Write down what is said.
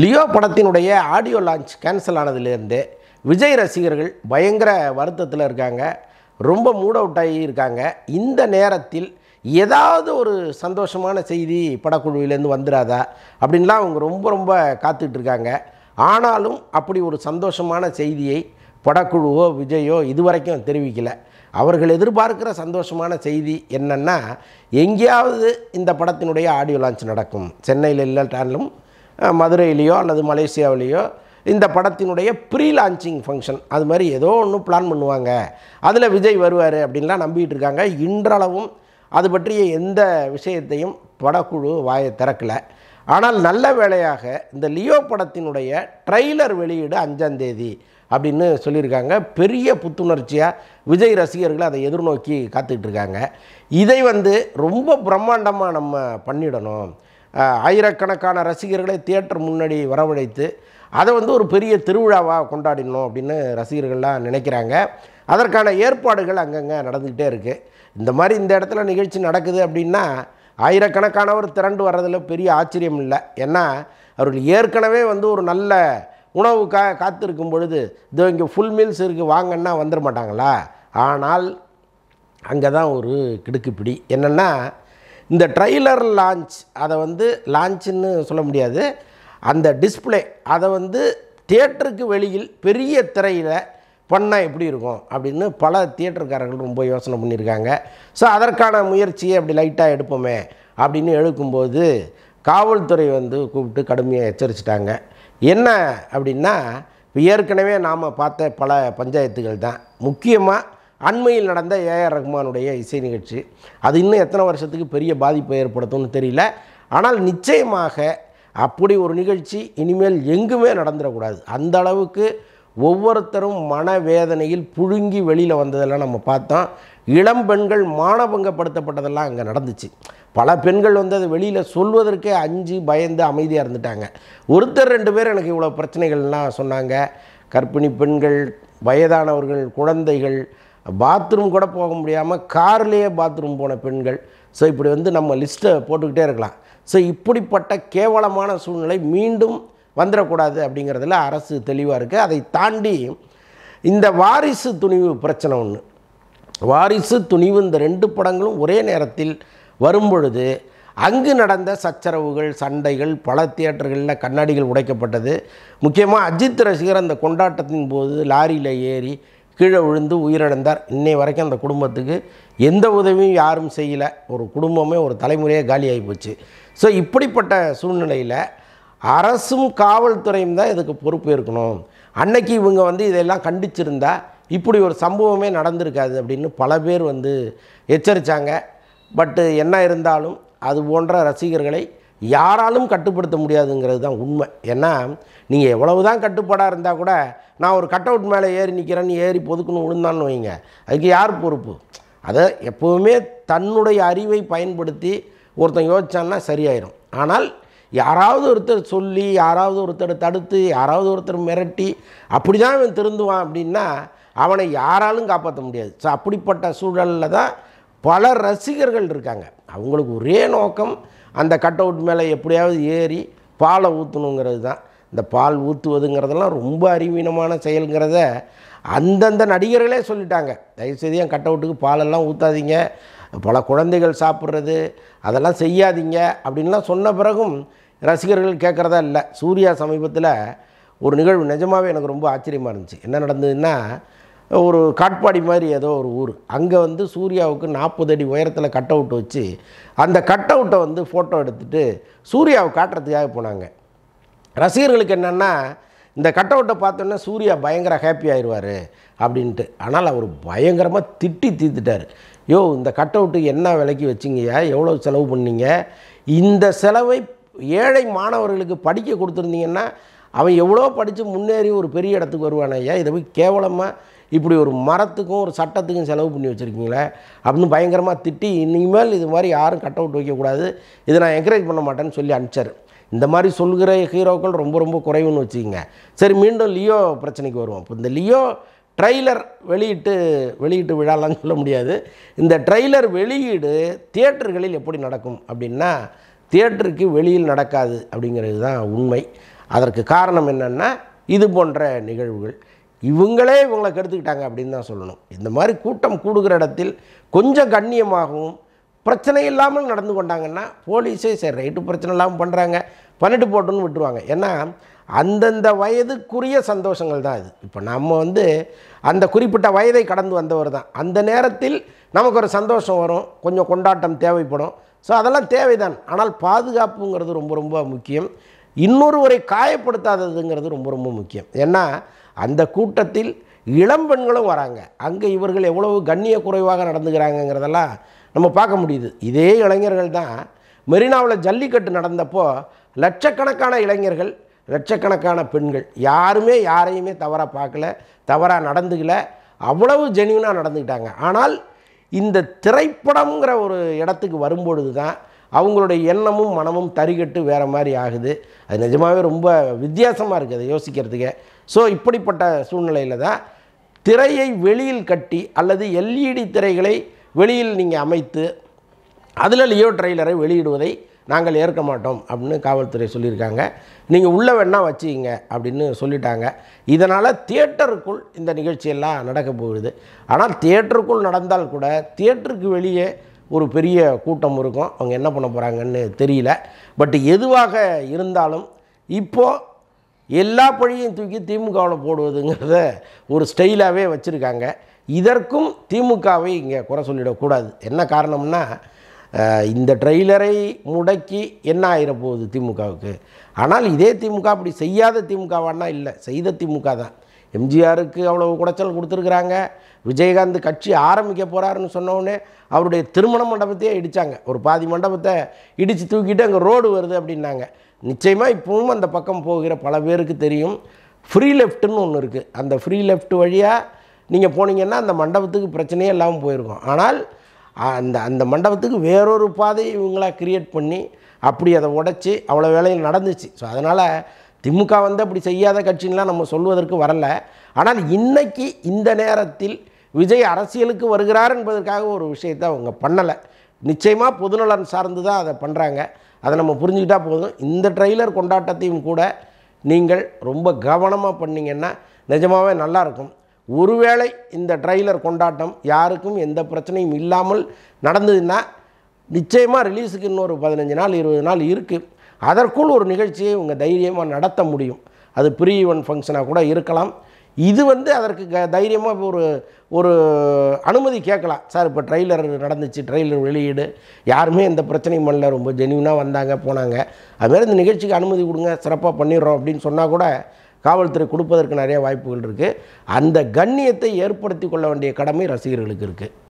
Leo படத்தினுடைய audio launch cancel ஆனதுலேருந்து விஜய் ரசிகர்கள் பயங்கர வருத்தத்தில் இருக்காங்க ரொம்ப மூட் அவுட் ஆகி இருக்காங்க இந்த நேரத்தில் ஏதாவது ஒரு சந்தோஷமான செய்தி படக்குழுவிலேருந்து வந்துடாதா அப்படின்லாம் அவங்க ரொம்ப ரொம்ப காத்துட்ருக்காங்க ஆனாலும் அப்படி ஒரு சந்தோஷமான செய்தியை படக்குழுவோ விஜயோ இதுவரைக்கும் தெரிவிக்கலை அவர்கள் எதிர்பார்க்கிற சந்தோஷமான செய்தி என்னென்னா எங்கேயாவது இந்த படத்தினுடைய ஆடியோ லான்ச் நடக்கும் சென்னையில் இல்லாட்டாலும் மதுரையிலேயோ அல்லது மலேசியாவிலேயோ இந்த படத்தினுடைய ப்ரீ லான்ச்சிங் ஃபங்க்ஷன் அது மாதிரி ஏதோ ஒன்று பிளான் பண்ணுவாங்க அதில் விஜய் வருவார் அப்படின்லாம் நம்பிக்கிட்டு இருக்காங்க இன்றளவும் அது பற்றிய எந்த விஷயத்தையும் படக்குழு வாயை திறக்கலை ஆனால் நல்ல வேளையாக இந்த லியோ படத்தினுடைய ட்ரெய்லர் வெளியீடு அஞ்சாந்தேதி அப்படின்னு சொல்லியிருக்காங்க பெரிய புத்துணர்ச்சியாக விஜய் ரசிகர்கள் அதை எதிர்நோக்கி காத்துக்கிட்டு இருக்காங்க இதை வந்து ரொம்ப பிரம்மாண்டமாக நம்ம பண்ணிடணும் ஆயிரக்கணக்கான ரசிகர்களை தியேட்டர் முன்னாடி வரவழைத்து அதை வந்து ஒரு பெரிய திருவிழாவாக கொண்டாடினோம் அப்படின்னு ரசிகர்கள்லாம் நினைக்கிறாங்க அதற்கான ஏற்பாடுகள் அங்கங்கே நடந்துக்கிட்டே இருக்குது இந்த மாதிரி இந்த இடத்துல நிகழ்ச்சி நடக்குது அப்படின்னா ஆயிரக்கணக்கானவர் திரண்டு வர்றதில் பெரிய ஆச்சரியம் இல்லை ஏன்னா அவர்கள் ஏற்கனவே வந்து ஒரு நல்ல உணவு கா காத்திருக்கும் பொழுது இதோ இங்கே ஃபுல் மீல்ஸ் இருக்குது வாங்கன்னா வந்துட மாட்டாங்களா ஆனால் அங்கே தான் ஒரு கிடுக்குப்பிடி என்னென்னா இந்த ட்ரைலர் லான்ச் அதை வந்து லான்ச்சுன்னு சொல்ல முடியாது அந்த டிஸ்பிளே அதை வந்து தியேட்டருக்கு வெளியில் பெரிய திரையில் பண்ணால் எப்படி இருக்கும் அப்படின்னு பல தியேட்டருக்காரர்கள் ரொம்ப யோசனை பண்ணியிருக்காங்க ஸோ அதற்கான முயற்சியை அப்படி லைட்டாக எடுப்போமே அப்படின்னு எழுக்கும்போது காவல்துறை வந்து கூப்பிட்டு கடுமையாக எச்சரிச்சிட்டாங்க என்ன அப்படின்னா இப்போ ஏற்கனவே நாம் பார்த்த பல பஞ்சாயத்துகள் தான் முக்கியமாக அண்மையில் நடந்த ஏஆர் ரஹ்மானுடைய இசை நிகழ்ச்சி அது இன்னும் எத்தனை வருஷத்துக்கு பெரிய பாதிப்பை ஏற்படுத்தும்னு தெரியல ஆனால் நிச்சயமாக அப்படி ஒரு நிகழ்ச்சி இனிமேல் எங்குமே நடந்துடக்கூடாது அந்த அளவுக்கு ஒவ்வொருத்தரும் மனவேதனையில் புழுங்கி வெளியில் வந்ததெல்லாம் நம்ம பார்த்தோம் இளம் பெண்கள் மானபங்கப்படுத்தப்பட்டதெல்லாம் அங்கே நடந்துச்சு பல பெண்கள் வந்து அது வெளியில் சொல்வதற்கே அஞ்சு பயந்து அமைதியாக இருந்துட்டாங்க ஒருத்தர் ரெண்டு பேர் எனக்கு இவ்வளோ பிரச்சனைகள்லாம் சொன்னாங்க கர்ப்பிணி பெண்கள் வயதானவர்கள் குழந்தைகள் பாத்ரூம் கூட போக முடியாமல் கார்லேயே பாத்ரூம் போன பெண்கள் ஸோ இப்படி வந்து நம்ம லிஸ்ட்டை போட்டுக்கிட்டே இருக்கலாம் ஸோ இப்படிப்பட்ட கேவலமான சூழ்நிலை மீண்டும் வந்துடக்கூடாது அப்படிங்கிறதுல அரசு தெளிவாக இருக்குது அதை தாண்டி இந்த வாரிசு துணிவு பிரச்சனை ஒன்று வாரிசு துணிவு இந்த ரெண்டு படங்களும் ஒரே நேரத்தில் வரும்பொழுது அங்கு நடந்த சச்சரவுகள் சண்டைகள் பல தியேட்டர்களில் கண்ணாடிகள் உடைக்கப்பட்டது முக்கியமாக அஜித் ரசிகர் அந்த கொண்டாட்டத்தின் போது லாரியில் ஏறி கீழே விழுந்து உயிரிழந்தார் இன்னை வரைக்கும் அந்த குடும்பத்துக்கு எந்த உதவியும் யாரும் செய்யலை ஒரு குடும்பமே ஒரு தலைமுறையே ஆகி போச்சு ஸோ இப்படிப்பட்ட சூழ்நிலையில் அரசும் காவல்துறையும் தான் இதுக்கு பொறுப்பு இருக்கணும் அன்னைக்கு இவங்க வந்து இதெல்லாம் கண்டிச்சிருந்தா இப்படி ஒரு சம்பவமே நடந்திருக்காது அப்படின்னு பல பேர் வந்து எச்சரித்தாங்க பட்டு என்ன இருந்தாலும் அது போன்ற ரசிகர்களை யாராலும் கட்டுப்படுத்த முடியாதுங்கிறது தான் உண்மை ஏன்னா நீங்கள் எவ்வளவு தான் கட்டுப்பாடாக இருந்தால் கூட நான் ஒரு கட் அவுட் மேலே ஏறி நிற்கிறேன்னு ஏறி பொதுக்குன்னு விழுந்தான்னு வைங்க அதுக்கு யார் பொறுப்பு அதை எப்போவுமே தன்னுடைய அறிவை பயன்படுத்தி ஒருத்தன் யோசிச்சான்னா சரியாயிடும் ஆனால் யாராவது ஒருத்தர் சொல்லி யாராவது ஒருத்தர் தடுத்து யாராவது ஒருத்தர் மிரட்டி அப்படி தான் அவன் திருந்துவான் அப்படின்னா அவனை யாராலும் காப்பாற்ற முடியாது ஸோ அப்படிப்பட்ட சூழலில் தான் பல ரசிகர்கள் இருக்காங்க அவங்களுக்கு ஒரே நோக்கம் அந்த கட் அவுட் மேலே எப்படியாவது ஏறி பாலை ஊற்றணுங்கிறது தான் இந்த பால் ஊற்றுவதுங்கிறதெல்லாம் ரொம்ப அறிவீனமான செயலுங்கிறத அந்தந்த நடிகர்களே சொல்லிட்டாங்க தயவுசெய்து என் கட் அவுட்டுக்கு பாலெல்லாம் ஊற்றாதீங்க பல குழந்தைகள் சாப்பிட்றது அதெல்லாம் செய்யாதீங்க அப்படின்லாம் சொன்ன பிறகும் ரசிகர்கள் கேட்குறதா இல்லை சூர்யா சமீபத்தில் ஒரு நிகழ்வு நிஜமாகவே எனக்கு ரொம்ப ஆச்சரியமாக இருந்துச்சு என்ன நடந்ததுன்னா ஒரு காட்பாடி மாதிரி ஏதோ ஒரு ஊர் அங்கே வந்து சூர்யாவுக்கு நாற்பது அடி உயரத்தில் கட் அவுட் வச்சு அந்த கட் அவுட்டை வந்து ஃபோட்டோ எடுத்துகிட்டு சூர்யாவை காட்டுறதுக்காக போனாங்க ரசிகர்களுக்கு என்னென்னா இந்த கட் அவுட்டை பார்த்தோன்னா சூர்யா பயங்கர ஹாப்பி ஆயிடுவார் அப்படின்ட்டு ஆனால் அவர் பயங்கரமாக திட்டி தீர்த்துட்டார் யோ இந்த கட் அவுட்டு என்ன விலைக்கு வச்சிங்கய்யா எவ்வளோ செலவு பண்ணீங்க இந்த செலவை ஏழை மாணவர்களுக்கு படிக்க கொடுத்துருந்தீங்கன்னா அவன் எவ்வளோ படித்து முன்னேறி ஒரு பெரிய இடத்துக்கு வருவானையா ஐயா இதை போய் கேவலமாக இப்படி ஒரு மரத்துக்கும் ஒரு சட்டத்துக்கும் செலவு பண்ணி வச்சுருக்கீங்களே அப்படின்னு பயங்கரமாக திட்டி இனிமேல் இது மாதிரி யாரும் கட் அவுட் வைக்கக்கூடாது இதை நான் என்கரேஜ் பண்ண மாட்டேன்னு சொல்லி அனுப்பிச்சார் இந்த மாதிரி சொல்கிற ஹீரோக்கள் ரொம்ப ரொம்ப குறைவுன்னு வச்சுக்கோங்க சரி மீண்டும் லியோ பிரச்சனைக்கு வருவோம் இப்போ இந்த லியோ ட்ரெய்லர் வெளியிட்டு வெளியிட்டு விழாலாம் சொல்ல முடியாது இந்த ட்ரெய்லர் வெளியீடு தியேட்டர்களில் எப்படி நடக்கும் அப்படின்னா தியேட்டருக்கு வெளியில் நடக்காது அப்படிங்கிறது தான் உண்மை அதற்கு காரணம் என்னென்னா இது போன்ற நிகழ்வுகள் இவங்களே இவங்களை கெடுத்துக்கிட்டாங்க அப்படின்னு தான் சொல்லணும் இந்த மாதிரி கூட்டம் கூடுகிற இடத்தில் கொஞ்சம் கண்ணியமாகவும் பிரச்சனை இல்லாமல் நடந்து கொண்டாங்கன்னா போலீஸே சரி ரைட்டு பிரச்சனை இல்லாமல் பண்ணுறாங்க பண்ணிட்டு போட்டுன்னு விட்டுருவாங்க ஏன்னா அந்தந்த வயதுக்குரிய சந்தோஷங்கள் தான் அது இப்போ நம்ம வந்து அந்த குறிப்பிட்ட வயதை கடந்து வந்தவர் தான் அந்த நேரத்தில் நமக்கு ஒரு சந்தோஷம் வரும் கொஞ்சம் கொண்டாட்டம் தேவைப்படும் ஸோ அதெல்லாம் தேவைதான் ஆனால் பாதுகாப்புங்கிறது ரொம்ப ரொம்ப முக்கியம் இன்னொருவரை காயப்படுத்தாததுங்கிறது ரொம்ப ரொம்ப முக்கியம் ஏன்னா அந்த கூட்டத்தில் இளம் பெண்களும் வராங்க அங்கே இவர்கள் எவ்வளவு கண்ணிய குறைவாக நடந்துக்கிறாங்கங்கிறதெல்லாம் நம்ம பார்க்க முடியுது இதே இளைஞர்கள் தான் மெரினாவில் ஜல்லிக்கட்டு நடந்தப்போ லட்சக்கணக்கான இளைஞர்கள் லட்சக்கணக்கான பெண்கள் யாருமே யாரையுமே தவறாக பார்க்கல தவறாக நடந்துக்கல அவ்வளவு ஜெனியூனாக நடந்துக்கிட்டாங்க ஆனால் இந்த திரைப்படம்ங்கிற ஒரு இடத்துக்கு வரும்பொழுது தான் அவங்களுடைய எண்ணமும் மனமும் தறிகட்டு வேறு மாதிரி ஆகுது அது நிஜமாகவே ரொம்ப வித்தியாசமாக இருக்குது அதை யோசிக்கிறதுக்கு ஸோ இப்படிப்பட்ட சூழ்நிலையில் தான் திரையை வெளியில் கட்டி அல்லது எல்இடி திரைகளை வெளியில் நீங்கள் அமைத்து அதில் லியோ ட்ரெய்லரை வெளியிடுவதை நாங்கள் ஏற்க மாட்டோம் அப்படின்னு காவல்துறை சொல்லியிருக்காங்க நீங்கள் உள்ளே வேணால் வச்சுக்கிங்க அப்படின்னு சொல்லிட்டாங்க இதனால் தியேட்டருக்குள் இந்த நிகழ்ச்சியெல்லாம் நடக்க போகுது ஆனால் தியேட்டருக்குள் நடந்தால் கூட தியேட்டருக்கு வெளியே ஒரு பெரிய கூட்டம் இருக்கும் அவங்க என்ன பண்ண போகிறாங்கன்னு தெரியல பட் எதுவாக இருந்தாலும் இப்போது எல்லா பழியையும் தூக்கி திமுகவில் போடுவதுங்கிறத ஒரு ஸ்டைலாகவே வச்சுருக்காங்க இதற்கும் திமுகவை இங்கே குறை சொல்லிடக்கூடாது என்ன காரணம்னா இந்த ட்ரெய்லரை முடக்கி என்ன ஆகிற போகுது திமுகவுக்கு ஆனால் இதே திமுக அப்படி செய்யாத திமுகவான்னா இல்லை செய்த திமுக தான் எம்ஜிஆருக்கு அவ்வளோ குடைச்சல் கொடுத்துருக்குறாங்க விஜயகாந்த் கட்சி ஆரம்பிக்க போகிறாருன்னு சொன்னோடனே அவருடைய திருமண மண்டபத்தையே இடித்தாங்க ஒரு பாதி மண்டபத்தை இடித்து தூக்கிட்டு அங்கே ரோடு வருது அப்படின்னாங்க நிச்சயமாக இப்போவும் அந்த பக்கம் போகிற பல பேருக்கு தெரியும் ஃப்ரீ லெஃப்ட்டுன்னு ஒன்று இருக்குது அந்த ஃப்ரீ லெஃப்ட் வழியாக நீங்கள் போனீங்கன்னா அந்த மண்டபத்துக்கு பிரச்சனையே இல்லாமல் போயிருக்கும் ஆனால் அந்த அந்த மண்டபத்துக்கு வேறொரு பாதையை இவங்களாக க்ரியேட் பண்ணி அப்படி அதை உடச்சி அவ்வளோ வேலையில் நடந்துச்சு ஸோ அதனால் திமுக வந்து அப்படி செய்யாத கட்சின்லாம் நம்ம சொல்வதற்கு வரல ஆனால் இன்னைக்கு இந்த நேரத்தில் விஜய் அரசியலுக்கு வருகிறார் என்பதற்காக ஒரு விஷயத்தை அவங்க பண்ணலை நிச்சயமாக பொதுநலன் சார்ந்து தான் அதை பண்ணுறாங்க அதை நம்ம புரிஞ்சுக்கிட்டால் போதும் இந்த ட்ரெய்லர் கொண்டாட்டத்தையும் கூட நீங்கள் ரொம்ப கவனமாக பண்ணிங்கன்னா நிஜமாகவே நல்லாயிருக்கும் ஒருவேளை இந்த ட்ரெய்லர் கொண்டாட்டம் யாருக்கும் எந்த பிரச்சனையும் இல்லாமல் நடந்ததுன்னா நிச்சயமாக ரிலீஸுக்கு இன்னொரு பதினஞ்சு நாள் இருபது நாள் இருக்குது அதற்குள் ஒரு நிகழ்ச்சியை இவங்க தைரியமாக நடத்த முடியும் அது ப்ரீ ஈவெண்ட் ஃபங்க்ஷனாக கூட இருக்கலாம் இது வந்து அதற்கு க தைரியமாக ஒரு ஒரு அனுமதி கேட்கலாம் சார் இப்போ ட்ரெய்லர் நடந்துச்சு ட்ரெய்லர் வெளியீடு யாருமே எந்த பிரச்சனையும் பண்ணல ரொம்ப ஜெனியூனாக வந்தாங்க போனாங்க அதுமாதிரி இந்த நிகழ்ச்சிக்கு அனுமதி கொடுங்க சிறப்பாக பண்ணிடுறோம் அப்படின்னு சொன்னால் கூட காவல்துறை கொடுப்பதற்கு நிறைய வாய்ப்புகள் இருக்குது அந்த கண்ணியத்தை ஏற்படுத்தி கொள்ள வேண்டிய கடமை ரசிகர்களுக்கு இருக்குது